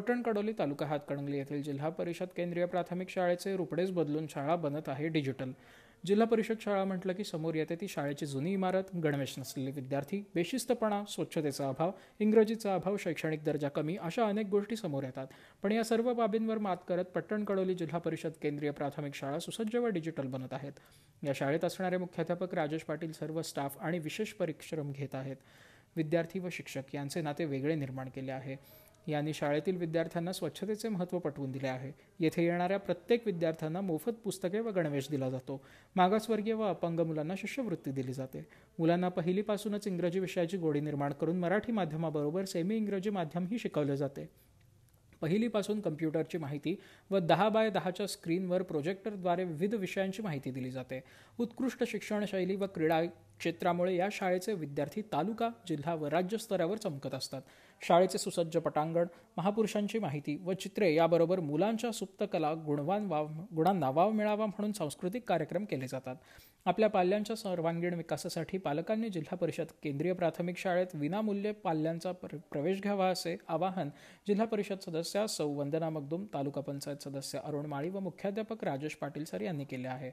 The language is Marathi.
कडोली तालुका हातकणंगले येथील जिल्हा परिषद केंद्रीय प्राथमिक शाळेचे रुपडेच बदलून शाळा बनत आहे डिजिटल जिल्हा परिषद शाळा म्हटलं की समोर येते ती शाळेची जुनी इमारत गणवेश नसलेले विद्यार्थी बेशिस्तपणा स्वच्छतेचा अभाव इंग्रजीचा अभाव शैक्षणिक दर्जा कमी अशा अनेक गोष्टी समोर येतात पण या सर्व बाबींवर मात करत पट्टण कडोली जिल्हा परिषद केंद्रीय प्राथमिक शाळा सुसज्ज व डिजिटल बनत आहेत या शाळेत असणारे मुख्याध्यापक राजेश पाटील सर्व स्टाफ आणि विशेष परिश्रम घेत आहेत विद्यार्थी व शिक्षक यांचे नाते वेगळे निर्माण केले आहे यांनी शाळेतील विद्यार्थ्यांना स्वच्छतेचे महत्त्व पटवून दिले आहे येथे येणाऱ्या प्रत्येक विद्यार्थ्यांना मोफत पुस्तके व गणवेश दिला जातो मागासवर्गीय व अपंग मुलांना शिष्यवृत्ती दिली जाते मुलांना पहिलीपासूनच इंग्रजी विषयाची गोडी निर्माण करून मराठी माध्यमाबरोबर सेमी इंग्रजी माध्यमही शिकवले जाते पहिलीपासून कम्प्युटरची माहिती व दहा बाय दहाच्या स्क्रीनवर प्रोजेक्टरद्वारे विविध विषयांची माहिती दिली जाते उत्कृष्ट शिक्षणशैली व क्रीडा क्षेत्रामुळे या शाळेचे विद्यार्थी तालुका जिल्हा व राज्य स्तरावर चमकत असतात शाळेचे सुसज्ज पटांगण महापुरुषांची माहिती व चित्रे याबरोबर मुलांच्या कला गुणवान वाव गुणांना वाव मिळावा म्हणून सांस्कृतिक कार्यक्रम केले जातात आपल्या पाल्यांच्या सर्वांगीण विकासासाठी पालकांनी जिल्हा परिषद केंद्रीय प्राथमिक शाळेत विनामूल्य पाल्यांचा प्र प्रवेश घ्यावा असे आवाहन जिल्हा परिषद सदस्य सौ वंदना मगदुम तालुका पंचायत सदस्य अरुण माळी व मुख्याध्यापक राजेश पाटील सर यांनी केले आहे